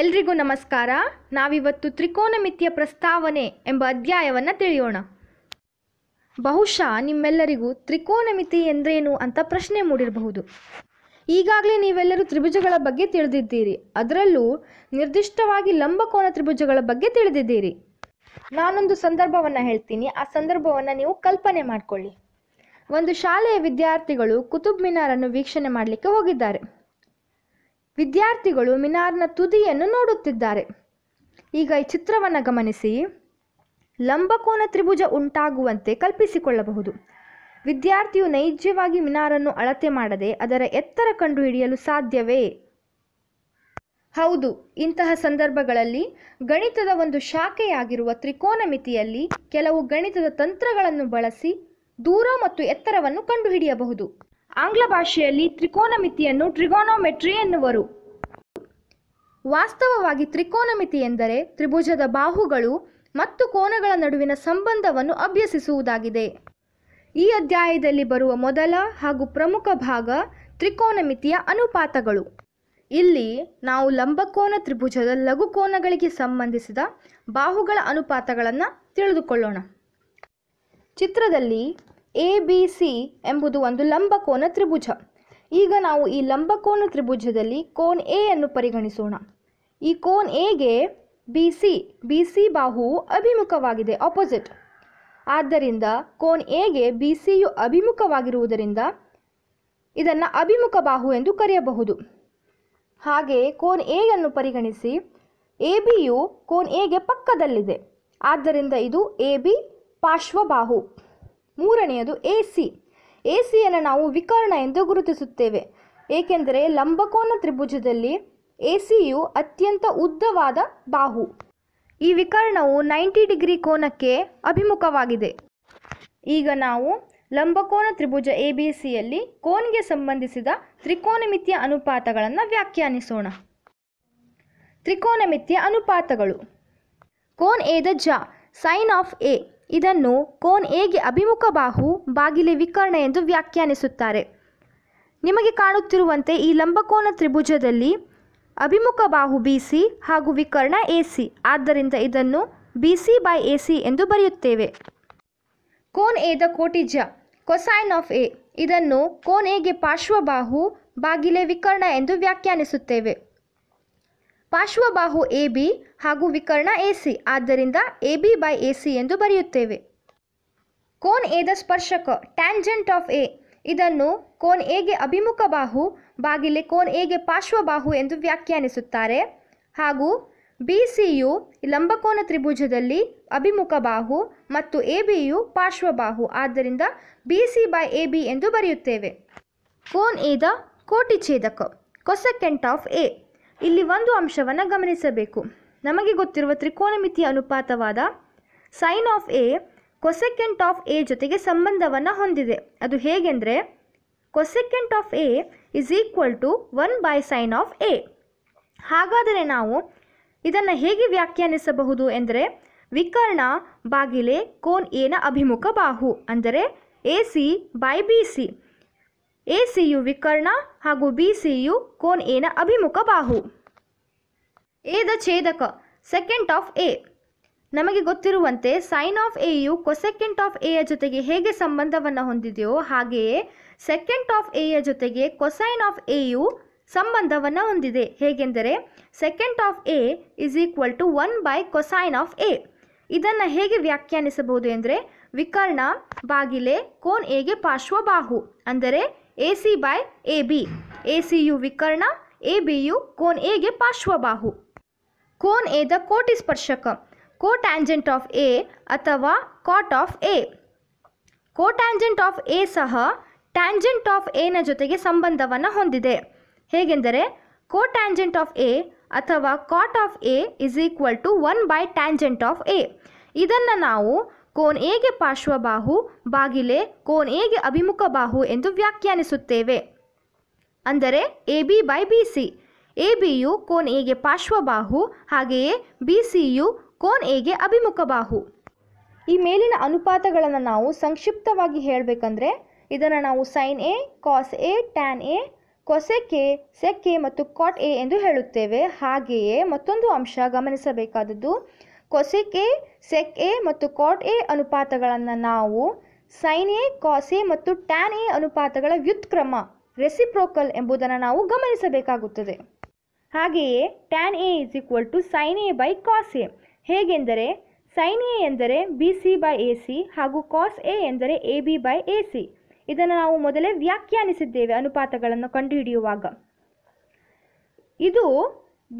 ಎಲ್ರಿಗೂ ನಮಸ್ಕಾರ ನಾವಿವತ್ತು ತ್ರಿಕೋನಮಿತಿಯ ಪ್ರಸ್ತಾವನೆ ಎಂಬ ಅಧ್ಯಾಯವನ್ನು ತಿಳಿಯೋಣ ಬಹುಶಃ ನಿಮ್ಮೆಲ್ಲರಿಗೂ ತ್ರಿಕೋನಮಿತಿ ಎಂದ್ರೇನು ಅಂತ ಪ್ರಶ್ನೆ ಮೂಡಿರಬಹುದು ಈಗಾಗಲೇ ನೀವೆಲ್ಲರೂ ತ್ರಿಭುಜಗಳ ಬಗ್ಗೆ ತಿಳಿದಿದ್ದೀರಿ ಅದರಲ್ಲೂ ನಿರ್ದಿಷ್ಟವಾಗಿ ಲಂಬಕೋನ ತ್ರಿಭುಜಗಳ ಬಗ್ಗೆ ತಿಳಿದಿದ್ದೀರಿ ನಾನೊಂದು ಸಂದರ್ಭವನ್ನು ಹೇಳ್ತೀನಿ ಆ ಸಂದರ್ಭವನ್ನು ನೀವು ಕಲ್ಪನೆ ಮಾಡಿಕೊಳ್ಳಿ ಒಂದು ಶಾಲೆಯ ವಿದ್ಯಾರ್ಥಿಗಳು ಕುತುಬ್ ಮಿನಾರನ್ನು ವೀಕ್ಷಣೆ ಮಾಡಲಿಕ್ಕೆ ಹೋಗಿದ್ದಾರೆ ವಿದ್ಯಾರ್ಥಿಗಳು ಮಿನಾರ್ನ ತುದಿಯನ್ನು ನೋಡುತ್ತಿದ್ದಾರೆ ಈಗ ಈ ಚಿತ್ರವನ್ನು ಗಮನಿಸಿ ಲಂಬಕೋನ ತ್ರಿಭುಜ ಉಂಟಾಗುವಂತೆ ಕಲ್ಪಿಸಿಕೊಳ್ಳಬಹುದು ವಿದ್ಯಾರ್ಥಿಯು ನೈಜವಾಗಿ ಮಿನಾರನ್ನು ಅಳತೆ ಮಾಡದೆ ಅದರ ಎತ್ತರ ಕಂಡುಹಿಡಿಯಲು ಸಾಧ್ಯವೇ ಹೌದು ಇಂತಹ ಸಂದರ್ಭಗಳಲ್ಲಿ ಗಣಿತದ ಒಂದು ಶಾಖೆಯಾಗಿರುವ ತ್ರಿಕೋನ ಮಿತಿಯಲ್ಲಿ ಕೆಲವು ಗಣಿತದ ತಂತ್ರಗಳನ್ನು ಬಳಸಿ ದೂರ ಮತ್ತು ಎತ್ತರವನ್ನು ಕಂಡುಹಿಡಿಯಬಹುದು ಆಂಗ್ಲ ಭಾಷೆಯಲ್ಲಿ ತ್ರಿಕೋನಮಿತಿಯನ್ನು ಟ್ರಿಗೋನೋಮೆಟ್ರಿ ಎನ್ನುವರು ವಾಸ್ತವವಾಗಿ ತ್ರಿಕೋನಮಿತಿ ಎಂದರೆ ತ್ರಿಭುಜದ ಬಾಹುಗಳು ಮತ್ತು ಕೋನಗಳ ನಡುವಿನ ಸಂಬಂಧವನ್ನು ಅಭ್ಯಸಿಸುವುದಾಗಿದೆ ಈ ಅಧ್ಯಾಯದಲ್ಲಿ ಬರುವ ಮೊದಲ ಹಾಗೂ ಪ್ರಮುಖ ಭಾಗ ತ್ರಿಕೋನಮಿತಿಯ ಅನುಪಾತಗಳು ಇಲ್ಲಿ ನಾವು ಲಂಬಕೋನ ತ್ರಿಭುಜದ ಲಘುಕೋನಗಳಿಗೆ ಸಂಬಂಧಿಸಿದ ಬಾಹುಗಳ ಅನುಪಾತಗಳನ್ನು ತಿಳಿದುಕೊಳ್ಳೋಣ ಚಿತ್ರದಲ್ಲಿ ಎ ಬಿ ಸಿ ಎಂಬುದು ಒಂದು ಲಂಬಕೋನ ತ್ರಿಭುಜ ಈಗ ನಾವು ಈ ಲಂಬಕೋನ ತ್ರಿಭುಜದಲ್ಲಿ ಕೋನ್ ಎ ಅನ್ನು ಪರಿಗಣಿಸೋಣ ಈ ಕೋನ್ ಎಗೆ ಬಿ ಸಿ ಬಿ ಸಿ ಬಾಹುವು ಅಭಿಮುಖವಾಗಿದೆ ಆಪೋಸಿಟ್ ಆದ್ದರಿಂದ ಕೋನ್ ಎಗೆ ಬಿ ಸಿಯು ಅಭಿಮುಖವಾಗಿರುವುದರಿಂದ ಇದನ್ನು ಅಭಿಮುಖ ಬಾಹು ಎಂದು ಕರೆಯಬಹುದು ಹಾಗೆ ಕೋನ್ ಎ ಅನ್ನು ಪರಿಗಣಿಸಿ ಎ ಬಿಯು ಕೋನ್ ಎಗೆ ಪಕ್ಕದಲ್ಲಿದೆ ಆದ್ದರಿಂದ ಇದು ಎ ಬಿ ಪಾರ್ಶ್ವಬಾಹು ಮೂರನೆಯದು ಎ ಸಿ ಎ ಸಿಯನ್ನು ನಾವು ವಿಕರ್ಣ ಎಂದು ಗುರುತಿಸುತ್ತೇವೆ ಏಕೆಂದರೆ ಲಂಬಕೋನ ತ್ರಿಭುಜದಲ್ಲಿ ಎ ಸಿಯು ಅತ್ಯಂತ ಉದ್ದವಾದ ಬಾಹು ಈ ವಿಕರ್ಣವು ನೈಂಟಿ ಡಿಗ್ರಿ ಕೋನಕ್ಕೆ ಅಭಿಮುಖವಾಗಿದೆ ಈಗ ನಾವು ಲಂಬಕೋನ ತ್ರಿಭುಜ ಎ ಬಿ ಸಿಯಲ್ಲಿ ಕೋನ್ಗೆ ಸಂಬಂಧಿಸಿದ ತ್ರಿಕೋನಮಿತಿಯ ಅನುಪಾತಗಳನ್ನು ವ್ಯಾಖ್ಯಾನಿಸೋಣ ತ್ರಿಕೋನಮಿತಿಯ ಅನುಪಾತಗಳು ಕೋನ್ ಎ ದ ಜ ಸೈನ್ ಆಫ್ ಎ ಇದನ್ನು ಕೋನ್ ಎಗೆ ಅಭಿಮುಖ ಬಾಹು ಬಾಗಿಲೆ ವಿಕರ್ಣ ಎಂದು ವ್ಯಾಖ್ಯಾನಿಸುತ್ತಾರೆ ನಿಮಗೆ ಕಾಣುತ್ತಿರುವಂತೆ ಈ ಲಂಬಕೋನ ತ್ರಿಭುಜದಲ್ಲಿ ಅಭಿಮುಖ ಬಾಹು ಬಿ ಸಿ ಹಾಗೂ ವಿಕರ್ಣ ಎ ಸಿ ಆದ್ದರಿಂದ ಇದನ್ನು B C by A C ಎಂದು ಬರೆಯುತ್ತೇವೆ ಕೋನ್ ಎ ದ ಕೋಟಿಜ ಕೊಸೈನ್ ಆಫ್ ಎ ಇದನ್ನು ಕೋನ್ ಎಗೆ ಪಾರ್ಶ್ವಬಾಹು ಬಾಗಿಲೆ ವಿಕರ್ಣ ಎಂದು ವ್ಯಾಖ್ಯಾನಿಸುತ್ತೇವೆ ಪಾರ್ಶ್ವಬಾಹು ಎ ಬಿ ಹಾಗೂ ವಿಕರ್ಣ ಎ ಸಿ ಆದ್ದರಿಂದ A B by A C ಎಂದು ಬರೆಯುತ್ತೇವೆ ಕೋನ್ ಎದ ಸ್ಪರ್ಶಕ ಟ್ಯಾಂಜೆಂಟ್ ಆಫ್ ಎ ಇದನ್ನು ಕೋನ್ ಎಗೆ ಅಭಿಮುಖ ಬಾಹು ಬಾಗಿಲೆ ಕೋನ್ ಎಗೆ ಪಾರ್ಶ್ವಬಾಹು ಎಂದು ವ್ಯಾಖ್ಯಾನಿಸುತ್ತಾರೆ ಹಾಗೂ ಬಿ ಸಿಯು ಲಂಬಕೋನ ತ್ರಿಭುಜದಲ್ಲಿ ಅಭಿಮುಖ ಬಾಹು ಮತ್ತು ಎ ಬಿಯು ಪಾರ್ಶ್ವಬಾಹು ಆದ್ದರಿಂದ B C by A B ಎಂದು ಬರೆಯುತ್ತೇವೆ ಕೋನ್ ಎದ ಛೇದಕ ಕೊಸೆಕೆಂಟ್ ಆಫ್ ಎ ಇಲ್ಲಿ ಒಂದು ಅಂಶವನ್ನು ಗಮನಿಸಬೇಕು ನಮಗೆ ಗೊತ್ತಿರುವ ತ್ರಿಕೋನಮಿತಿಯ ಅನುಪಾತವಾದ sine of A cosecant of A ಜೊತೆಗೆ ಸಂಬಂಧವನ್ನು ಹೊಂದಿದೆ ಅದು ಹೇಗೆಂದರೆ cosecant of A is equal to one by sine of A ಹಾಗಾದರೆ ನಾವು ಇದನ್ನು ಹೇಗೆ ವ್ಯಾಖ್ಯಾನಿಸಬಹುದು ಎಂದರೆ ವಿಕರ್ಣ ಬಾಗಿಲೆ ಕೋನ್ ಎನ ಅಭಿಮುಖ ಬಾಹು ಅಂದರೆ A C by B C A ಸಿಯು ವಿಕರ್ಣ ಹಾಗೂ ಬಿ ಸಿಯು ಕೋನ್ ಎನ ಅಭಿಮುಖ ಬಾಹು ಎ ದ ಛೇದಕ ಸೆಕೆಂಡ್ ಆಫ್ ಎ ನಮಗೆ ಗೊತ್ತಿರುವಂತೆ ಸೈನ್ ಆಫ್ ಎ ಎಯು ಕೊಸೆಕೆಂಟ್ ಆಫ್ ಎ ಯ ಜೊತೆಗೆ ಹೇಗೆ ಸಂಬಂಧವನ್ನು ಹೊಂದಿದೆಯೋ ಹಾಗೆಯೇ ಸೆಕೆಂಡ್ ಆಫ್ ಎಯ ಜೊತೆಗೆ ಕೊಸೈನ್ ಆಫ್ ಎ ಯು ಸಂಬಂಧವನ್ನು ಹೊಂದಿದೆ ಹೇಗೆಂದರೆ secant of A is equal to one by cosine of A ಇದನ್ನು ಹೇಗೆ ವ್ಯಾಖ್ಯಾನಿಸಬಹುದು ಎಂದರೆ ವಿಕರ್ಣ ಬಾಗಿಲೆ ಕೋನ್ ಎಗೆ ಪಾರ್ಶ್ವಬಾಹು ಅಂದರೆ A C by A B A C ಯು ವಿಕರ್ಣ ಎ ಬಿ ಯು ಕೋನ್ ಎಗೆ ಪಾರ್ಶ್ವಬಾಹು ಕೋನ್ ಎ ದ ಕೋಟಿ ಸ್ಪರ್ಶಕ ಕೋಟ್ಯಾಂಜೆಂಟ್ ಆಫ್ ಎ ಅಥವಾ cot of A cotangent of A ಸಹ ಟ್ಯಾಂಜೆಂಟ್ ಆಫ್ ಎನ ಜೊತೆಗೆ ಸಂಬಂಧವನ್ನು ಹೊಂದಿದೆ ಹೇಗೆಂದರೆ ಕೋಟ್ಯಾಂಜೆಂಟ್ ಆಫ್ ಎ ಅಥವಾ cot of A is equal to one by tangent of A ಇದನ್ನು ನಾವು ಕೋನ್ ಎಗೆ ಪಾರ್ಶ್ವಬಾಹು ಬಾಗಿಲೆ ಕೋನ್ ಎಗೆ ಅಭಿಮುಖ ಬಾಹು ಎಂದು ವ್ಯಾಖ್ಯಾನಿಸುತ್ತೇವೆ ಅಂದರೆ A B by B C A ಬಿಯು ಕೋನ್ ಎಗೆ ಪಾರ್ಶ್ವಬಾಹು ಹಾಗೆಯೇ ಬಿ ಸಿಯು ಕೋನ್ ಎಗೆ ಅಭಿಮುಖ ಬಾಹು ಈ ಮೇಲಿನ ಅನುಪಾತಗಳನ್ನು ನಾವು ಸಂಕ್ಷಿಪ್ತವಾಗಿ ಹೇಳಬೇಕಂದ್ರೆ ಇದನ್ನು ನಾವು sine A cos A tan A cosec sec A ಮತ್ತು ಕಾಟ್ ಎ ಎಂದು ಹೇಳುತ್ತೇವೆ ಹಾಗೆಯೇ ಮತ್ತೊಂದು ಅಂಶ ಗಮನಿಸಬೇಕಾದದ್ದು ಕೊಸೆಕ್ ಎ ಸೆಕ್ ಎ ಮತ್ತು ಕಾಟ್ ಎ ಅನುಪಾತಗಳನ್ನು ನಾವು ಸೈನ್ ಎ ಕಾಸ್ ಎ ಮತ್ತು ಟ್ಯಾನ್ ಎ ಅನುಪಾತಗಳ ವ್ಯುತ್ಕ್ರಮ ರೆಸಿಪ್ರೋಕಲ್ ಎಂಬುದನ್ನು ನಾವು ಗಮನಿಸಬೇಕಾಗುತ್ತದೆ ಹಾಗೆಯೇ tan A is equal to sine A by cos A ಹೇಗೆಂದರೆ ಸೈನ್ ಎ ಎಂದರೆ B C by A C ಹಾಗೂ ಕಾಸ್ ಎ ಎಂದರೆ A B by A C ಇದನ್ನು ನಾವು ಮೊದಲೇ ವ್ಯಾಖ್ಯಾನಿಸಿದ್ದೇವೆ ಅನುಪಾತಗಳನ್ನು ಕಂಡುಹಿಡಿಯುವಾಗ ಇದು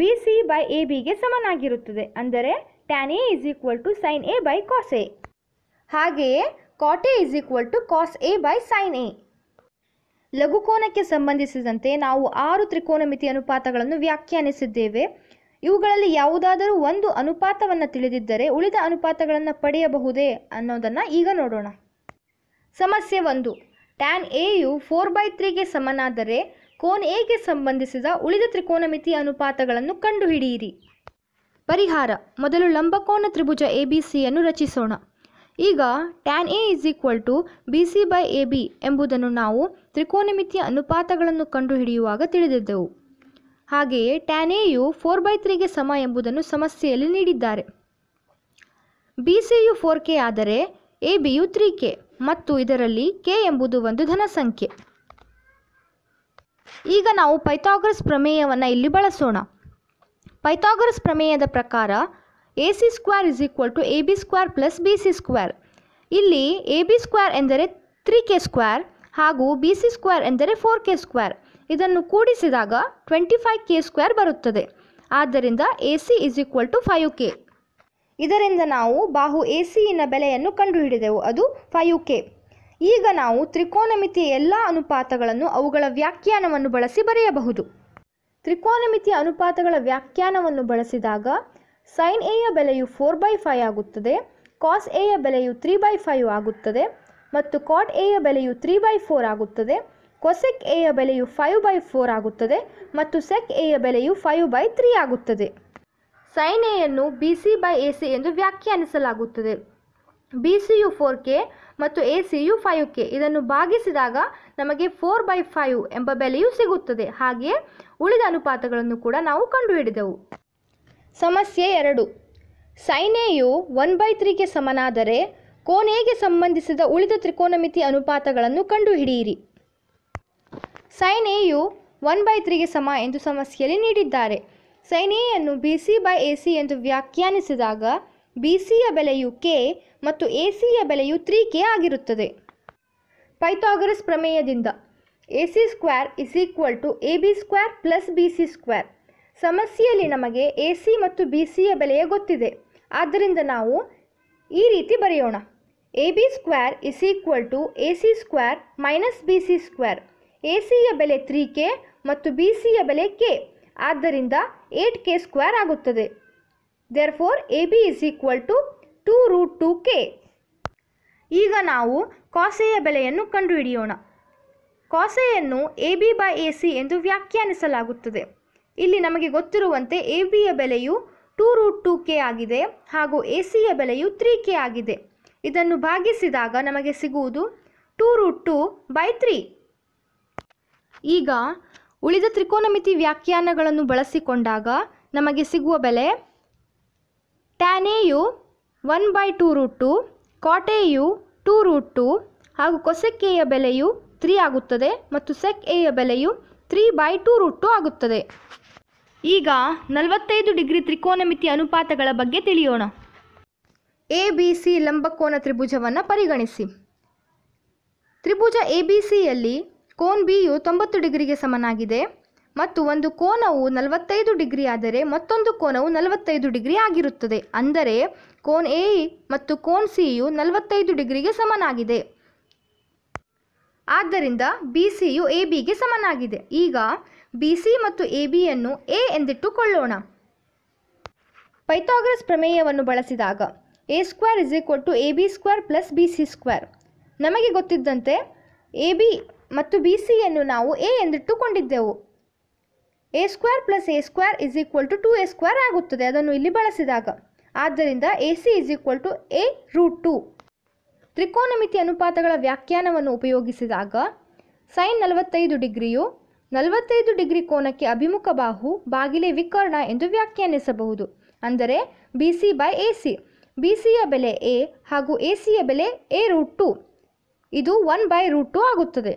ಬಿ ಸಿ ಬೈ ಎ ಬಿಗೆ ಸಮನಾಗಿರುತ್ತದೆ ಅಂದರೆ tan A is equal to sine A by cos A ಹಾಗೆಯೇ cot A is equal to cos A by sine A ಲಘುಕೋನಕ್ಕೆ ಸಂಬಂಧಿಸಿದಂತೆ ನಾವು ಆರು ತ್ರಿಕೋನಮಿತಿ ಅನುಪಾತಗಳನ್ನು ವ್ಯಾಖ್ಯಾನಿಸಿದ್ದೇವೆ ಇವುಗಳಲ್ಲಿ ಯಾವುದಾದರೂ ಒಂದು ಅನುಪಾತವನ್ನು ತಿಳಿದಿದ್ದರೆ ಉಳಿದ ಅನುಪಾತಗಳನ್ನು ಪಡೆಯಬಹುದೇ ಅನ್ನೋದನ್ನು ಈಗ ನೋಡೋಣ ಸಮಸ್ಯೆ ಒಂದು ಟ್ಯಾನ್ ಯು ಫೋರ್ ಬೈ ತ್ರೀಗೆ ಸಮನಾದರೆ ಕೋನ್ ಎಗೆ ಸಂಬಂಧಿಸಿದ ಉಳಿದ ತ್ರಿಕೋನಮಿತಿ ಅನುಪಾತಗಳನ್ನು ಕಂಡುಹಿಡಿಯಿರಿ ಪರಿಹಾರ ಮೊದಲು ಲಂಬಕೋನ ತ್ರಿಭುಜ ಎ ಬಿ ಸಿಯನ್ನು ರಚಿಸೋಣ ಈಗ tan A is equal to B C by A B ಎಂಬುದನ್ನು ನಾವು ತ್ರಿಕೋನಮಿತಿಯ ಅನುಪಾತಗಳನ್ನು ಕಂಡುಹಿಡಿಯುವಾಗ ತಿಳಿದಿದ್ದೆವು ಹಾಗೆಯೇ ಟ್ಯಾನ್ ಯು ಫೋರ್ ಬೈ ತ್ರೀಗೆ ಸಮ ಎಂಬುದನ್ನು ಸಮಸ್ಯೆಯಲ್ಲಿ ನೀಡಿದ್ದಾರೆ ಬಿ ಯು ಫೋರ್ ಕೆ ಆದರೆ ಎ ಬಿಯು ತ್ರೀ ಕೆ ಮತ್ತು ಇದರಲ್ಲಿ ಕೆ ಎಂಬುದು ಒಂದು ಧನಸಂಖ್ಯೆ ಈಗ ನಾವು ಪೈಥಾಗ್ರಸ್ ಪ್ರಮೇಯವನ್ನು ಇಲ್ಲಿ ಬಳಸೋಣ ಪೈಥಾಗರಸ್ ಪ್ರಮೇಯದ ಪ್ರಕಾರ A C square is equal to A B square plus B C square ಇಲ್ಲಿ ಎ ಬಿ ಸ್ಕ್ವೇರ್ ಎಂದರೆ ತ್ರೀ ಕೆ ಸ್ಕ್ವೇರ್ ಹಾಗೂ ಬಿ ಸಿ ಸ್ಕ್ವೇರ್ ಎಂದರೆ ಫೋರ್ ಕೆ ಸ್ಕ್ವೇರ್ ಇದನ್ನು ಕೂಡಿಸಿದಾಗ ಟ್ವೆಂಟಿ ಫೈವ್ ಕೆ ಸ್ಕ್ವೇರ್ ಬರುತ್ತದೆ ಆದ್ದರಿಂದ A C is equal to five K ಇದರಿಂದ ನಾವು ಬಾಹು ಎ ಸಿಯಿನ ಬೆಲೆಯನ್ನು ಕಂಡುಹಿಡಿದೆವು ಅದು ಫೈವ್ ಕೆ ಈಗ ನಾವು ತ್ರಿಕೋನಮಿತಿಯ ಎಲ್ಲ ಅನುಪಾತಗಳನ್ನು ಅವುಗಳ ವ್ಯಾಖ್ಯಾನವನ್ನು ಬಳಸಿ ಬರೆಯಬಹುದು ತ್ರಿಕೋನಮಿತಿಯ ಅನುಪಾತಗಳ ವ್ಯಾಖ್ಯಾನವನ್ನು ಬಳಸಿದಾಗ ಸೈನ್ ಎಯ ಬೆಲೆಯು ಫೋರ್ ಬೈ ಫೈವ್ ಆಗುತ್ತದೆ ಕಾಸ್ ಎಯ ಬೆಲೆಯು ತ್ರೀ ಬೈ ಫೈವ್ ಆಗುತ್ತದೆ ಮತ್ತು ಕಾಟ್ ಎಯ ಬೆಲೆಯು ತ್ರೀ ಬೈ ಫೋರ್ ಆಗುತ್ತದೆ ಕೊಸೆಕ್ ಎಯ ಬೆಲೆಯು ಫೈವ್ ಬೈ ಫೋರ್ ಆಗುತ್ತದೆ ಮತ್ತು ಸೆಕ್ ಎಯ ಬೆಲೆಯು ಫೈವ್ ಬೈ ತ್ರೀ ಆಗುತ್ತದೆ ಸೈನ್ ಎಯನ್ನು B C by A C ಎಂದು ವ್ಯಾಖ್ಯಾನಿಸಲಾಗುತ್ತದೆ ಬಿ ಸಿ ಯು ಫೋರ್ ಕೆ ಮತ್ತು ಎ ಯು ಫೈವ್ ಕೆ ಇದನ್ನು ಭಾಗಿಸಿದಾಗ ನಮಗೆ ಫೋರ್ ಬೈ ಫೈವ್ ಎಂಬ ಬೆಲೆಯು ಸಿಗುತ್ತದೆ ಹಾಗೆಯೇ ಉಳಿದ ಅನುಪಾತಗಳನ್ನು ಕೂಡ ನಾವು ಕಂಡುಹಿಡಿದೆವು ಸಮಸ್ಯೆ ಎರಡು ಸೈನೆಯು ಒನ್ ಬೈ ತ್ರೀಗೆ ಸಮನಾದರೆ ಕೋನೆಗೆ ಸಂಬಂಧಿಸಿದ ಉಳಿದ ತ್ರಿಕೋನಮಿತಿ ಅನುಪಾತಗಳನ್ನು ಕಂಡುಹಿಡಿಯಿರಿ ಸೈನ್ ಎಯು ಒನ್ ಬೈ ತ್ರೀಗೆ ಸಮ ಎಂದು ಸಮಸ್ಯೆಯಲ್ಲಿ ನೀಡಿದ್ದಾರೆ ಸೈನ್ ಎಯನ್ನು B C by A C ಎಂದು ವ್ಯಾಖ್ಯಾನಿಸಿದಾಗ ಬಿ ಸಿಯ ಬೆಲೆಯು ಕೆ ಮತ್ತು ಎ ಸಿಯ ಬೆಲೆಯು ತ್ರೀ ಕೆ ಆಗಿರುತ್ತದೆ ಪೈಥಾಗರಸ್ ಪ್ರಮೇಯದಿಂದ A C square is equal to A B square plus B C square ಸಮಸ್ಯೆಯಲ್ಲಿ ನಮಗೆ ಎ ಸಿ ಮತ್ತು ಬಿ ಸಿಯ ಬೆಲೆಯ ಗೊತ್ತಿದೆ ಆದ್ದರಿಂದ ನಾವು ಈ ರೀತಿ ಬರೆಯೋಣ A B square is equal to A C square minus B C square A ಸಿಯ ಬೆಲೆ ತ್ರೀ ಕೆ ಮತ್ತು ಬಿ ಸಿಯ ಬೆಲೆ ಕೆ ಆದ್ದರಿಂದ ಏಟ್ ಕೆ ಸ್ಕ್ವೇರ್ ಆಗುತ್ತದೆ therefore A B is equal to two root two k ಈಗ ನಾವು ಕಾಸೆಯ ಬೆಲೆಯನ್ನು ಕಂಡುಹಿಡಿಯೋಣ ಕೋಸೆಯನ್ನು A B by A C ಎಂದು ವ್ಯಾಖ್ಯಾನಿಸಲಾಗುತ್ತದೆ ಇಲ್ಲಿ ನಮಗೆ ಗೊತ್ತಿರುವಂತೆ ಎ ಬಿಯ ಬೆಲೆಯು ಟೂ ರೂಟ್ ಟೂ ಕೆ ಆಗಿದೆ ಹಾಗೂ ಎ ಸಿಯ ಬೆಲೆಯು ತ್ರೀ ಕೆ ಆಗಿದೆ ಇದನ್ನು ಭಾಗಿಸಿದಾಗ ನಮಗೆ ಸಿಗುವುದು two root two by three ಈಗ ಉಳಿದ ತ್ರಿಕೋನಮಿತಿ ವ್ಯಾಖ್ಯಾನಗಳನ್ನು ಬಳಸಿಕೊಂಡಾಗ ನಮಗೆ ಸಿಗುವ ಬೆಲೆ tan one by two root two ಕಾಟೆಯು ಟೂ ರೂಟ್ ಟು ಹಾಗೂ ಕೊಸೆಕೆಯ ಬೆಲೆಯು ತ್ರೀ ಆಗುತ್ತದೆ ಮತ್ತು ಸೆಕ್ ಎಯ ಬೆಲೆಯು ತ್ರೀ ಬೈ ಟು ರೂಟ್ ಆಗುತ್ತದೆ ಈಗ ನಲವತ್ತೈದು ಡಿಗ್ರಿ ತ್ರಿಕೋನಮಿತಿ ಅನುಪಾತಗಳ ಬಗ್ಗೆ ತಿಳಿಯೋಣ ಎ ಬಿ ಸಿ ಲಂಬಕೋನ ತ್ರಿಭುಜವನ್ನು ಪರಿಗಣಿಸಿ ತ್ರಿಭುಜ ಎ ಬಿ ಸಿಯಲ್ಲಿ ಕೋನ್ ಬಿಯು ತೊಂಬತ್ತು ಡಿಗ್ರಿಗೆ ಸಮನಾಗಿದೆ ಮತ್ತು ಒಂದು ಕೋನವು ನಲವತ್ತೈದು ಡಿಗ್ರಿ ಆದರೆ ಮತ್ತೊಂದು ಕೋನವು ನಲವತ್ತೈದು ಡಿಗ್ರಿ ಆಗಿರುತ್ತದೆ ಅಂದರೆ ಕೋನ್ ಎ ಮತ್ತು ಕೋನ್ ಸಿಯು ನಲವತ್ತೈದು ಡಿಗ್ರಿಗೆ ಸಮನಾಗಿದೆ ಆದ್ದರಿಂದ ಬಿ ಸಿಯು ಎ ಬಿಗೆ ಸಮನಾಗಿದೆ ಈಗ ಬಿ ಸಿ ಮತ್ತು ಎ ಬಿಯನ್ನು ಎ ಎಂದಿಟ್ಟುಕೊಳ್ಳೋಣ ಪೈಥಾಗ್ರಸ್ ಪ್ರಮೇಯವನ್ನು ಬಳಸಿದಾಗ A square is equal to A B square plus B C square ನಮಗೆ ಗೊತ್ತಿದ್ದಂತೆ ಎ ಬಿ ಮತ್ತು ಬಿ ಸಿಯನ್ನು ನಾವು ಎ ಎಂದಿಟ್ಟುಕೊಂಡಿದ್ದೆವು A square plus A square is equal to two A square ಆಗುತ್ತದೆ ಅದನ್ನು ಇಲ್ಲಿ ಬಳಸಿದಾಗ ಆದ್ದರಿಂದ A C is equal to A root two ತ್ರಿಕೋನಮಿತಿ ಅನುಪಾತಗಳ ವ್ಯಾಖ್ಯಾನವನ್ನು ಉಪಯೋಗಿಸಿದಾಗ ಸೈನ್ ನಲವತ್ತೈದು ಡಿಗ್ರಿಯು ನಲವತ್ತೈದು ಡಿಗ್ರಿ ಕೋನಕ್ಕೆ ಅಭಿಮುಖ ಬಾಹು ಬಾಗಿಲೆ ವಿಕರ್ಣ ಎಂದು ವ್ಯಾಖ್ಯಾನಿಸಬಹುದು ಅಂದರೆ B C by A C B ಸಿಯ ಬೆಲೆ ಎ ಹಾಗೂ ಎ ಸಿಯ ಬೆಲೆ ಎ ರೂಟ್ ಟು ಇದು ಒನ್ ಬೈ ರೂಟ್ ಟು ಆಗುತ್ತದೆ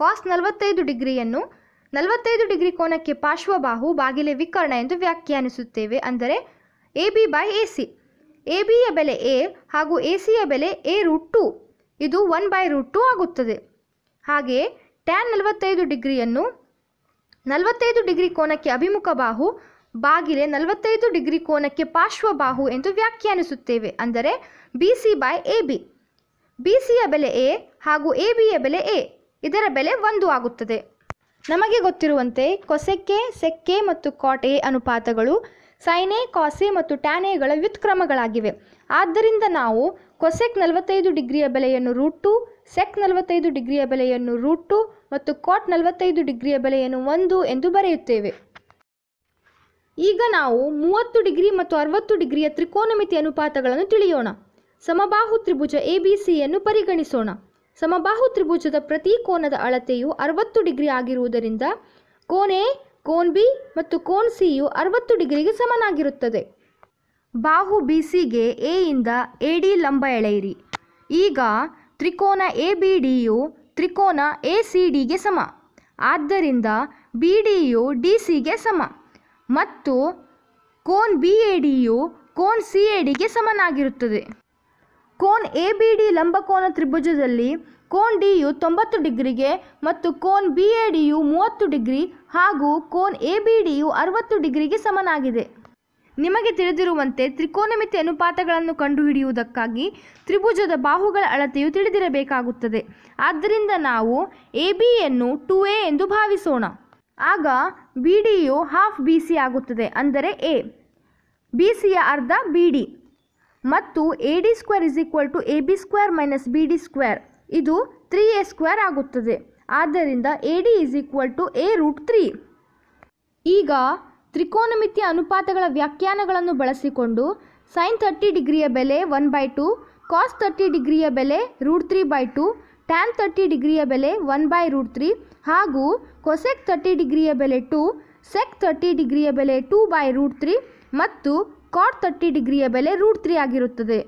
ಕಾಸ್ ನಲವತ್ತೈದು ಡಿಗ್ರಿಯನ್ನು ನಲವತ್ತೈದು ಡಿಗ್ರಿ ಕೋನಕ್ಕೆ ಪಾರ್ಶ್ವಬಾಹು ಬಾಗಿಲೆ ವಿಕರ್ಣ ಎಂದು ವ್ಯಾಖ್ಯಾನಿಸುತ್ತೇವೆ ಅಂದರೆ A B by A C A ಬಿಯ ಬೆಲೆ ಎ ಹಾಗೂ ಎ ಸಿಯ ಬೆಲೆ ಎ ರೂಟ್ ಟು ಇದು ಒನ್ ಬೈ ರೂಟ್ ಟು ಆಗುತ್ತದೆ ಹಾಗೆಯೇ ಟ್ಯಾನ್ ನಲವತ್ತೈದು ಡಿಗ್ರಿಯನ್ನು ನಲವತ್ತೈದು ಡಿಗ್ರಿ ಕೋನಕ್ಕೆ ಅಭಿಮುಖ ಬಾಹು ಬಾಗಿಲೆ ನಲವತ್ತೈದು ಡಿಗ್ರಿ ಕೋನಕ್ಕೆ ಪಾರ್ಶ್ವ ಬಾಹು ಎಂದು ವ್ಯಾಖ್ಯಾನಿಸುತ್ತೇವೆ ಅಂದರೆ B C by A B B ಸಿಯ ಬೆಲೆ ಎ ಹಾಗೂ ಎ ಬಿಯ ಬೆಲೆ ಎ ಇದರ ಬೆಲೆ ಒಂದು ಆಗುತ್ತದೆ ನಮಗೆ ಗೊತ್ತಿರುವಂತೆ ಕೊಸೆಕ್ಕೆ ಸೆಕ್ಕೆ ಮತ್ತು ಕಾಟ್ ಎ ಅನುಪಾತಗಳು ಸೈನೆ ಕಾಸೆ ಮತ್ತು ಟ್ಯಾನೆಗಳ ವ್ಯುತ್ಕ್ರಮಗಳಾಗಿವೆ ಆದ್ದರಿಂದ ನಾವು ಕೊಸೆಕ್ ನಲವತ್ತೈದು ಡಿಗ್ರಿಯ ಬೆಲೆಯನ್ನು ರೂಟ್ ಟು ಸೆಕ್ ನಲವತ್ತೈದು ಡಿಗ್ರಿಯ ಬೆಲೆಯನ್ನು ರೂಟ್ ಟು ಮತ್ತು ಕಾಟ್ ನಲವತ್ತೈದು ಡಿಗ್ರಿಯ ಬೆಲೆಯನ್ನು ಒಂದು ಎಂದು ಬರೆಯುತ್ತೇವೆ ಈಗ ನಾವು ಮೂವತ್ತು ಡಿಗ್ರಿ ಮತ್ತು ಅರವತ್ತು ಡಿಗ್ರಿಯ ತ್ರಿಕೋನಮಿತಿ ಅನುಪಾತಗಳನ್ನು ತಿಳಿಯೋಣ ಸಮಬಾಹು ತ್ರಿಭುಜ ಎ ಬಿ ಸಿಯನ್ನು ಪರಿಗಣಿಸೋಣ ಸಮಬಾಹು ತ್ರಿಭುಜದ ಪ್ರತಿ ಕೋನದ ಅಳತೆಯು ಅರವತ್ತು ಡಿಗ್ರಿ ಆಗಿರುವುದರಿಂದ ಕೋನೆ ಕೋನ್ ಬಿ ಮತ್ತು ಕೋನ್ ಸಿಯು ಅರವತ್ತು ಡಿಗ್ರಿಗೆ ಸಮನಾಗಿರುತ್ತದೆ ಬಾಹು ಬಿ ಸಿಗೆ ಎ ಇಂದ ಎ ಡಿ ಲಂಬ ಎಳೆಯಿರಿ ಈಗ ತ್ರಿಕೋನ ಎ ಬಿ ಡಿಯು ತ್ರಿಕೋನ ಎ ಸಿ ಡಿಗೆ ಸಮ ಆದ್ದರಿಂದ ಬಿ ಡಿಯು ಡಿ ಸಿಗೆ ಸಮ ಮತ್ತು ಕೋನ್ ಬಿ ಎ ಡಿಯು ಕೋನ್ ಸಿ ಎ ಡಿಗೆ ಸಮನಾಗಿರುತ್ತದೆ ಕೋನ್ ಎ ಬಿ ಡಿ ಲಂಬಕೋನ ತ್ರಿಭುಜದಲ್ಲಿ ಕೋನ್ ಡಿ ಯು ತೊಂಬತ್ತು ಡಿಗ್ರಿಗೆ ಮತ್ತು ಕೋನ್ ಬಿ ಎ ಡಿ ಯು ಮೂವತ್ತು ಡಿಗ್ರಿ ಹಾಗೂ ಕೋನ್ ಎ ಬಿ ಡಿ ಯು ಅರವತ್ತು ಡಿಗ್ರಿಗೆ ಸಮನಾಗಿದೆ ನಿಮಗೆ ತಿಳಿದಿರುವಂತೆ ತ್ರಿಕೋನಮಿತಿ ಅನುಪಾತಗಳನ್ನು ಕಂಡುಹಿಡಿಯುವುದಕ್ಕಾಗಿ ತ್ರಿಭುಜದ ಬಾಹುಗಳ ಅಳತೆಯು ತಿಳಿದಿರಬೇಕಾಗುತ್ತದೆ ಆದ್ದರಿಂದ ನಾವು ಎ ಬಿಯನ್ನು ಟು ಎ ಎಂದು ಭಾವಿಸೋಣ ಆಗ ಬಿ ಡಿಯು ಹಾಫ್ ಬಿ ಸಿ ಆಗುತ್ತದೆ ಅಂದರೆ ಎ ಬಿ ಸಿಯ ಅರ್ಧ ಬಿ ಡಿ ಮತ್ತು A D square is equal to A B square minus B D square ಇದು ತ್ರೀ ಎ ಸ್ಕ್ವೇರ್ ಆಗುತ್ತದೆ ಆದ್ದರಿಂದ A D is equal to A root three ಈಗ ತ್ರಿಕೋನಮಿತಿಯ ಅನುಪಾತಗಳ ವ್ಯಾಖ್ಯಾನಗಳನ್ನು ಬಳಸಿಕೊಂಡು ಸೈನ್ ತರ್ಟಿ ಡಿಗ್ರಿಯ ಬೆಲೆ one by two cos thirty ಡಿಗ್ರಿಯ ಬೆಲೆ root three by two tan thirty ಡಿಗ್ರಿಯ ಬೆಲೆ ಒನ್ ಬೈ ರೂಟ್ ತ್ರೀ ಹಾಗೂ ಕೊಸೆಕ್ ತರ್ಟಿ ಡಿಗ್ರಿಯ ಬೆಲೆ ಟು ಸೆಕ್ ತರ್ಟಿ ಡಿಗ್ರಿಯ ಬೆಲೆ ಟೂ ಬೈ ರೂಟ್ ತ್ರೀ ಮತ್ತು ಕಾಟ್ ತರ್ಟಿ ಡಿಗ್ರಿಯ ಬೆಲೆ ರೂಟ್ ತ್ರೀ ಆಗಿರುತ್ತದೆ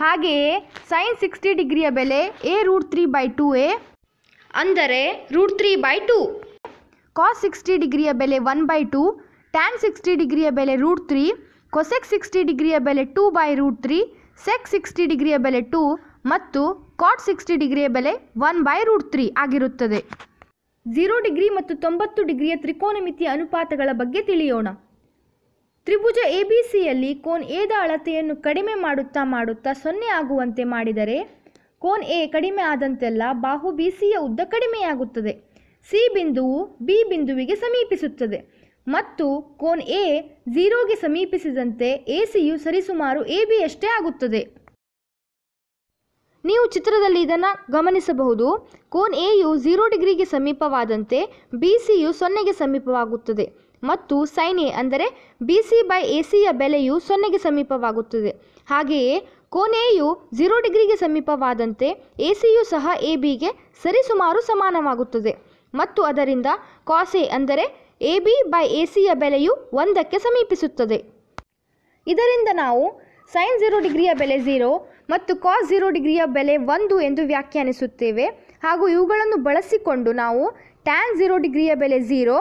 ಹಾಗೆಯೇ ಸೈನ್ ಸಿಕ್ಸ್ಟಿ ಡಿಗ್ರಿಯ ಬೆಲೆ A root three by two A ಅಂದರೆ root three by two cos sixty ಡಿಗ್ರಿಯ ಬೆಲೆ one by two tan sixty ಡಿಗ್ರಿಯ ಬೆಲೆ ರೂಟ್ ತ್ರೀ ಕೊಸೆಕ್ ಸಿಕ್ಸ್ಟಿ ಡಿಗ್ರಿಯ ಬೆಲೆ two by root three sec sixty ಡಿಗ್ರಿಯ ಬೆಲೆ ಟೂ ಮತ್ತು ಕಾಟ್ ಸಿಕ್ಸ್ಟಿ ಡಿಗ್ರಿಯ ಬೆಲೆ ಒನ್ ಬೈ ರೂಟ್ ತ್ರೀ ಆಗಿರುತ್ತದೆ ಝೀರೋ ಡಿಗ್ರಿ ಮತ್ತು ತೊಂಬತ್ತು ಡಿಗ್ರಿಯ ತ್ರಿಕೋನಮಿತಿಯ ಅನುಪಾತಗಳ ಬಗ್ಗೆ ತಿಳಿಯೋಣ ತ್ರಿಭುಜ ಎ ಬಿ ಸಿಯಲ್ಲಿ ಕೋನ್ ಎದ ಅಳತೆಯನ್ನು ಕಡಿಮೆ ಮಾಡುತ್ತಾ ಮಾಡುತ್ತಾ ಸೊನ್ನೆ ಆಗುವಂತೆ ಮಾಡಿದರೆ ಕೋನ್ ಎ ಕಡಿಮೆ ಆದಂತೆಲ್ಲ ಬಾಹು ಬಿ ಸಿಯ ಉದ್ದ ಕಡಿಮೆಯಾಗುತ್ತದೆ ಸಿ ಬಿಂದುವು ಬಿ ಬಿಂದುವಿಗೆ ಸಮೀಪಿಸುತ್ತದೆ ಮತ್ತು ಕೋನ್ ಎ ಝೀರೋಗೆ ಸಮೀಪಿಸಿದಂತೆ ಎ ಸಿಯು ಸರಿಸುಮಾರು ಎ ಬಿಯಷ್ಟೇ ಆಗುತ್ತದೆ ನೀವು ಚಿತ್ರದಲ್ಲಿ ಇದನ್ನು ಗಮನಿಸಬಹುದು ಕೋನ್ ಯು ಜೀರೋ ಡಿಗ್ರಿಗೆ ಸಮೀಪವಾದಂತೆ ಬಿ ಸಿಯು ಸೊನ್ನೆಗೆ ಸಮೀಪವಾಗುತ್ತದೆ ಮತ್ತು ಸೈನ್ ಎ ಅಂದರೆ ಬಿ ಸಿ ಬೈ ಎ ಸಿಯ ಬೆಲೆಯು ಸೊನ್ನೆಗೆ ಸಮೀಪವಾಗುತ್ತದೆ ಹಾಗೆಯೇ ಕೋನೆಯು ಝೀರೋ ಡಿಗ್ರಿಗೆ ಸಮೀಪವಾದಂತೆ ಎ ಸಿಯು ಸಹ ಎ ಬಿಗೆ ಸರಿಸುಮಾರು ಸಮಾನವಾಗುತ್ತದೆ ಮತ್ತು ಅದರಿಂದ ಕಾಸೆ ಅಂದರೆ ಎ ಬಿ ಬೈ ಎ ಸಿಯ ಬೆಲೆಯು ಒಂದಕ್ಕೆ ಸಮೀಪಿಸುತ್ತದೆ ಇದರಿಂದ ನಾವು ಸೈನ್ ಝೀರೋ ಡಿಗ್ರಿಯ ಬೆಲೆ ಝೀರೋ ಮತ್ತು ಕಾಸ್ ಝೀರೋ ಡಿಗ್ರಿಯ ಬೆಲೆ ಒಂದು ಎಂದು ವ್ಯಾಖ್ಯಾನಿಸುತ್ತೇವೆ ಹಾಗೂ ಇವುಗಳನ್ನು ಬಳಸಿಕೊಂಡು ನಾವು ಟ್ಯಾನ್ ಝೀರೋ ಡಿಗ್ರಿಯ ಬೆಲೆ ಝೀರೋ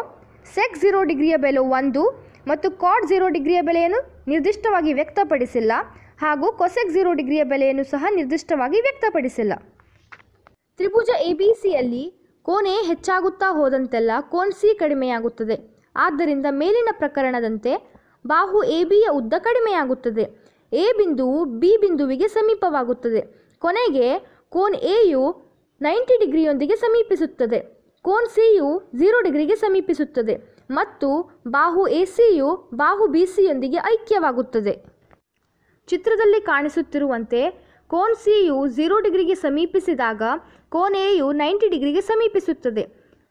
ಸೆಕ್ ಝೀರೋ ಡಿಗ್ರಿಯ ಬೆಲೆ ಒಂದು ಮತ್ತು ಕಾಡ್ ಝೀರೋ ಡಿಗ್ರಿಯ ಬೆಲೆಯನ್ನು ನಿರ್ದಿಷ್ಟವಾಗಿ ವ್ಯಕ್ತಪಡಿಸಿಲ್ಲ ಹಾಗೂ ಕೊಸೆಕ್ ಝೀರೋ ಡಿಗ್ರಿಯ ಬೆಲೆಯನ್ನು ಸಹ ನಿರ್ದಿಷ್ಟವಾಗಿ ವ್ಯಕ್ತಪಡಿಸಿಲ್ಲ ತ್ರಿಭುಜ ಎ ಬಿ ಸಿಯಲ್ಲಿ ಕೋಣೆ ಹೆಚ್ಚಾಗುತ್ತಾ ಹೋದಂತೆಲ್ಲ ಕೋನ್ ಸಿ ಕಡಿಮೆಯಾಗುತ್ತದೆ ಆದ್ದರಿಂದ ಮೇಲಿನ ಪ್ರಕರಣದಂತೆ ಬಾಹು ಎ ಬಿಯ ಉದ್ದ ಕಡಿಮೆಯಾಗುತ್ತದೆ ಎ ಬಿಂದುವು ಬಿ ಬಿಂದುವಿಗೆ ಸಮೀಪವಾಗುತ್ತದೆ ಕೊನೆಗೆ ಕೋನ್ ಎಯು ನೈಂಟಿ ಡಿಗ್ರಿಯೊಂದಿಗೆ ಸಮೀಪಿಸುತ್ತದೆ ಕೋನ್ ಸಿ ಯು ಝೀರೋ ಡಿಗ್ರಿಗೆ ಸಮೀಪಿಸುತ್ತದೆ ಮತ್ತು ಬಾಹು ಎ ಸಿಯು ಬಾಹು ಬಿ ಸಿಯೊಂದಿಗೆ ಐಕ್ಯವಾಗುತ್ತದೆ ಚಿತ್ರದಲ್ಲಿ ಕಾಣಿಸುತ್ತಿರುವಂತೆ ಕೋನ್ ಸಿ ಯು ಝೀರೋ ಡಿಗ್ರಿಗೆ ಸಮೀಪಿಸಿದಾಗ ಕೋನ್ ಎ ಯು ನೈಂಟಿ ಡಿಗ್ರಿಗೆ ಸಮೀಪಿಸುತ್ತದೆ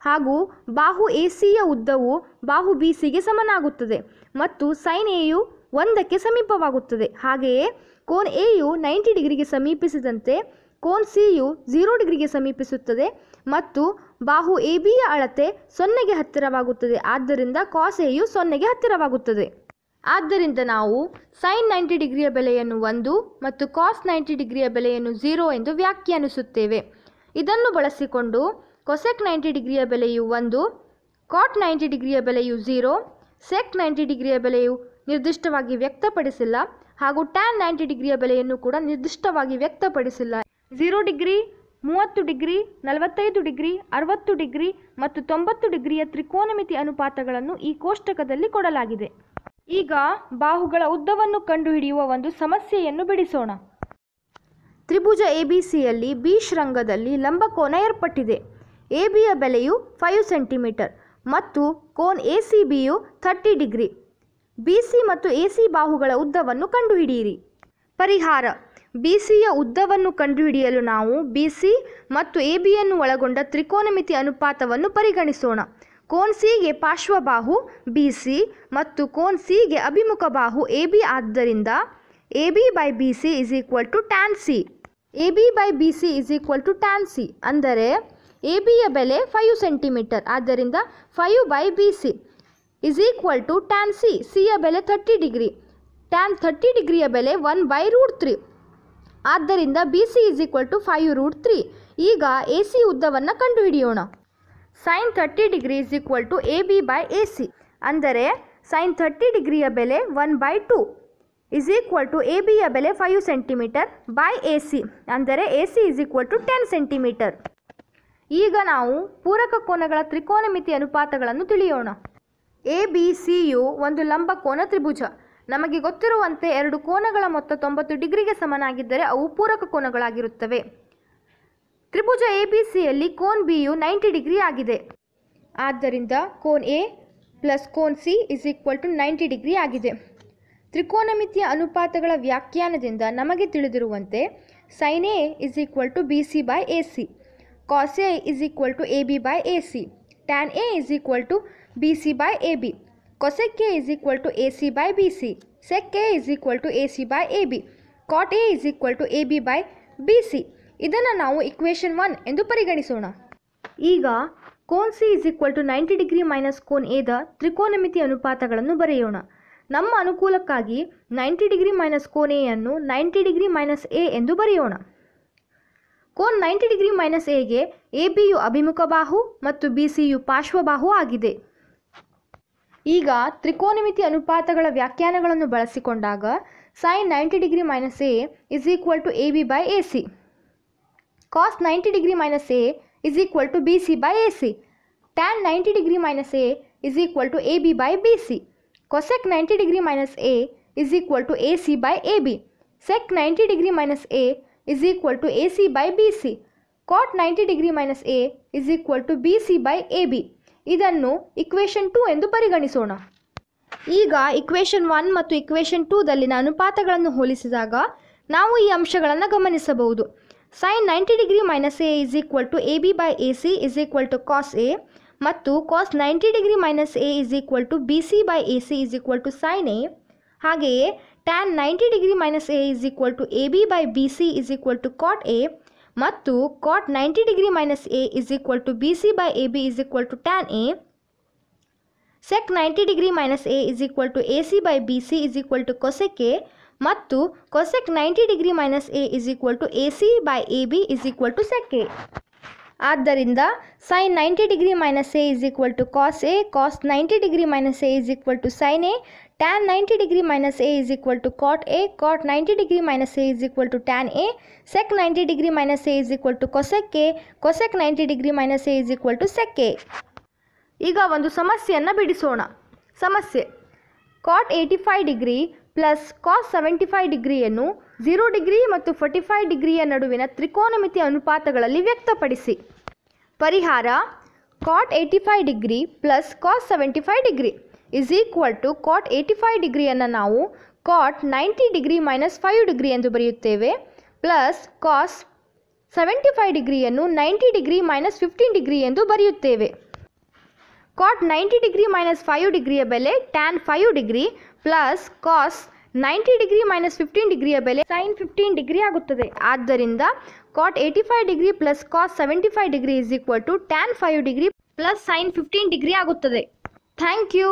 ಹಾಗೂ ಬಾಹು ಎ ಸಿಯ ಉದ್ದವು ಬಾಹು ಬಿ ಸಿಗೆ ಸಮನಾಗುತ್ತದೆ ಮತ್ತು ಸೈನ್ ಎ ಯು ಒಂದಕ್ಕೆ ಸಮೀಪವಾಗುತ್ತದೆ ಹಾಗೆಯೇ ಕೋನ್ ಎ ಯು ನೈಂಟಿ ಡಿಗ್ರಿಗೆ ಸಮೀಪಿಸಿದಂತೆ ಕೋನ್ ಸಿ ಯು ಝೀರೋ ಡಿಗ್ರಿಗೆ ಸಮೀಪಿಸುತ್ತದೆ ಮತ್ತು ಬಾಹು ಎ ಬಿಯ ಅಳತೆ ಸೊನ್ನೆಗೆ ಹತ್ತಿರವಾಗುತ್ತದೆ ಆದ್ದರಿಂದ ಕಾಸ್ ಎಯು ಸೊನ್ನೆಗೆ ಹತ್ತಿರವಾಗುತ್ತದೆ ಆದ್ದರಿಂದ ನಾವು ಸೈನ್ ನೈಂಟಿ ಡಿಗ್ರಿಯ ಬೆಲೆಯನ್ನು ಒಂದು ಮತ್ತು ಕಾಸ್ ನೈಂಟಿ ಡಿಗ್ರಿಯ ಬೆಲೆಯನ್ನು ಝೀರೋ ಎಂದು ವ್ಯಾಖ್ಯಾನಿಸುತ್ತೇವೆ ಇದನ್ನು ಬಳಸಿಕೊಂಡು ಕೊಸೆಕ್ ನೈಂಟಿ ಡಿಗ್ರಿಯ ಬೆಲೆಯು ಒಂದು ಕಾಟ್ ನೈಂಟಿ ಡಿಗ್ರಿಯ ಬೆಲೆಯು ಝೀರೋ ಸೆಕ್ ನೈಂಟಿ ಡಿಗ್ರಿಯ ಬೆಲೆಯು ನಿರ್ದಿಷ್ಟವಾಗಿ ವ್ಯಕ್ತಪಡಿಸಿಲ್ಲ ಹಾಗೂ ಟ್ಯಾನ್ ನೈಂಟಿ ಡಿಗ್ರಿಯ ಬೆಲೆಯನ್ನು ಕೂಡ ನಿರ್ದಿಷ್ಟವಾಗಿ ವ್ಯಕ್ತಪಡಿಸಿಲ್ಲ ಝೀರೋ ಡಿಗ್ರಿ ಮೂವತ್ತು ಡಿಗ್ರಿ ನಲವತ್ತೈದು ಡಿಗ್ರಿ ಅರವತ್ತು ಡಿಗ್ರಿ ಮತ್ತು ತೊಂಬತ್ತು ಡಿಗ್ರಿಯ ತ್ರಿಕೋನಮಿತಿ ಅನುಪಾತಗಳನ್ನು ಈ ಕೋಷ್ಟಕದಲ್ಲಿ ಕೊಡಲಾಗಿದೆ ಈಗ ಬಾಹುಗಳ ಉದ್ದವನ್ನು ಕಂಡುಹಿಡಿಯುವ ಒಂದು ಸಮಸ್ಯೆಯನ್ನು ಬಿಡಿಸೋಣ ತ್ರಿಭುಜ ಎ ಬಿ ಸಿಯಲ್ಲಿ ಬಿ ಶೃಂಗದಲ್ಲಿ ಲಂಬಕೋನ ಏರ್ಪಟ್ಟಿದೆ ಎ ಬಿಯ ಬೆಲೆಯು ಫೈವ್ ಸೆಂಟಿಮೀಟರ್ ಮತ್ತು ಕೋನ್ ಎ ಸಿ ಬಿಯು ಥರ್ಟಿ ಡಿಗ್ರಿ ಬಿ ಸಿ ಮತ್ತು ಎ ಸಿ ಬಾಹುಗಳ ಉದ್ದವನ್ನು ಕಂಡುಹಿಡಿಯಿರಿ ಪರಿಹಾರ ಬಿ ಸಿಯ ಉದ್ದವನ್ನು ಕಂಡುಹಿಡಿಯಲು ನಾವು ಬಿ ಸಿ ಮತ್ತು ಎ ಬಿಯನ್ನು ಒಳಗೊಂಡ ತ್ರಿಕೋನಮಿತಿ ಅನುಪಾತವನ್ನು ಪರಿಗಣಿಸೋಣ ಕೋನ್ ಸಿಗೆ ಪಾರ್ಶ್ವಬಾಹು ಬಿ ಸಿ ಮತ್ತು ಕೋನ್ ಸಿಗೆ ಅಭಿಮುಖ ಬಾಹು ಎ ಬಿ ಆದ್ದರಿಂದ A B by B C is equal to tan C A B by B C is equal to tan C ಅಂದರೆ ಎ ಬಿಯ ಬೆಲೆ ಫೈವ್ ಸೆಂಟಿಮೀಟರ್ ಆದ್ದರಿಂದ five by B C is equal to tan C ಸಿಯ ಬೆಲೆ thirty degree tan thirty ಡಿಗ್ರಿಯ ಬೆಲೆ one by root three ಆದ್ದರಿಂದ B C is equal to five root three ಈಗ ಎ ಸಿ ಉದ್ದವನ್ನು ಕಂಡುಹಿಡಿಯೋಣ sine thirty degree is equal to A B by A C ಅಂದರೆ sine thirty ಡಿಗ್ರಿಯ ಬೆಲೆ one by two is equal to A ಬಿಯ ಬೆಲೆ five centimetre by A C ಅಂದರೆ A C is equal to ten centimetre ಈಗ ನಾವು ಪೂರಕ ಕೋನಗಳ ತ್ರಿಕೋನಮಿತಿ ಅನುಪಾತಗಳನ್ನು ತಿಳಿಯೋಣ ಎ ಬಿ ಸಿಯು ಒಂದು ಲಂಬಕೋನ ತ್ರಿಭುಜ ನಮಗೆ ಗೊತ್ತಿರುವಂತೆ ಎರಡು ಕೋನಗಳ ಮೊತ್ತ ತೊಂಬತ್ತು ಡಿಗ್ರಿಗೆ ಸಮನಾಗಿದ್ದರೆ ಅವು ಪೂರಕ ಕೋನಗಳಾಗಿರುತ್ತವೆ ತ್ರಿಭುಜ ಎ ಬಿ ಸಿಯಲ್ಲಿ ಕೋನ್ ಬಿ ಯು ನೈಂಟಿ ಡಿಗ್ರಿ ಆಗಿದೆ ಆದ್ದರಿಂದ ಕೋನ್ ಎ ಪ್ಲಸ್ ಕೋನ್ C is equal to ninety degree ಆಗಿದೆ ತ್ರಿಕೋನಮಿತಿಯ ಅನುಪಾತಗಳ ವ್ಯಾಖ್ಯಾನದಿಂದ ನಮಗೆ ತಿಳಿದಿರುವಂತೆ sine A is equal to B C by A C cos A is equal to A B by A C tan A is equal to B C by A B to cosec by is equal to AC by BC. To A C by A B cot A Cot A to A B by B C ಇದನ್ನು ನಾವು equation one ಎಂದು ಪರಿಗಣಿಸೋಣ ಈಗ ಕೋನ್ C is equal to ninety degree minus ಕೋನ್ ಎದ ತ್ರಿಕೋನಮಿತಿ ಅನುಪಾತಗಳನ್ನು ಬರೆಯೋಣ ನಮ್ಮ ಅನುಕೂಲಕ್ಕಾಗಿ ನೈಂಟಿ ಡಿಗ್ರಿ ಮೈನಸ್ ಕೋನ್ ಎಯನ್ನು ನೈಂಟಿ ಡಿಗ್ರಿ ಮೈನಸ್ ಎ ಎಂದು ಬರೆಯೋಣ ಕೋನ್ ನೈಂಟಿ ಡಿಗ್ರಿ ಮೈನಸ್ ಎಗೆ ಎ ಬಿಯು ಅಭಿಮುಖ ಬಾಹು ಮತ್ತು ಬಿ ಸಿಯು ಪಾರ್ಶ್ವಬಾಹು ಆಗಿದೆ ಈಗ ತ್ರಿಕೋನಮಿತಿ ಅನುಪಾತಗಳ ವ್ಯಾಖ್ಯಾನಗಳನ್ನು ಬಳಸಿಕೊಂಡಾಗ sine ninety degree minus A is equal to A B by A C cos ninety degree minus A is equal to B C by A C tan ninety degree minus A is equal to A B by B C cosec ninety degree minus A is equal to A C by A B sec ninety degree minus A is equal to A C by B C cot ninety degree minus A is equal to B C by A B ಇದನ್ನು equation two ಎಂದು ಪರಿಗಣಿಸೋಣ ಈಗ equation one ಮತ್ತು equation ಟೂದಲ್ಲಿನ ಅನುಪಾತಗಳನ್ನು ಹೋಲಿಸಿದಾಗ ನಾವು ಈ ಅಂಶಗಳನ್ನು ಗಮನಿಸಬಹುದು sine ninety degree minus A is equal to A B by A C is equal to cos A ಮತ್ತು cos ninety degree minus A is equal to B C by A C is equal to sine A ಹಾಗೆಯೇ tan ninety degree minus A is equal to A B by B C is equal to cot A ಮತ್ತು cot ninety degree minus A is equal to B C by A B is equal to tan A sec ninety degree minus A is equal to A C by B C is equal to cosec A ಮತ್ತು cosec ninety degree minus A is equal to A C by A B is equal to sec A ಆದ್ದರಿಂದ sine ninety degree minus A is equal to cos A cos ninety degree minus A is equal to sine A tan 90 degree minus a is equal to cot a, cot 90 degree minus a is equal to tan a, sec 90 degree minus a is equal to cosec a, cosec 90 degree minus a is equal to sec a. ಈಗ ಒಂದು ಸಮಸ್ಯೆಯನ್ನು ಬಿಡಿಸೋಣ ಸಮಸ್ಯೆ cot eighty five degree plus cos degree five ಡಿಗ್ರಿಯನ್ನು degree degree ಮತ್ತು forty five ಡಿಗ್ರಿಯ ನಡುವಿನ ತ್ರಿಕೋನಮಿತಿ ಅನುಪಾತಗಳಲ್ಲಿ ವ್ಯಕ್ತಪಡಿಸಿ ಪರಿಹಾರ cot eighty five degree plus cos seventy five degree is equal to cot eighty five ಡಿಗ್ರಿಯನ್ನು ನಾವು cot ninety degree minus five degree ಎಂದು ಬರೆಯುತ್ತೇವೆ ಪ್ಲಸ್ ಕಾಸ್ ಸೆವೆಂಟಿ ಫೈವ್ ಡಿಗ್ರಿಯನ್ನು ninety degree minus fifteen degree ಎಂದು ಬರೆಯುತ್ತೇವೆ cot ninety degree minus five ಡಿಗ್ರಿಯ ಬೆಲೆ tan five degree plus cos ninety degree minus fifteen ಡಿಗ್ರಿಯ ಬೆಲೆ ಸೈನ್ ಫಿಫ್ಟೀನ್ ಡಿಗ್ರಿ ಆಗುತ್ತದೆ ಆದ್ದರಿಂದ cot eighty five degree plus cos seventy five degree is equal to tan five degree plus sine fifteen degree ಆಗುತ್ತದೆ thank you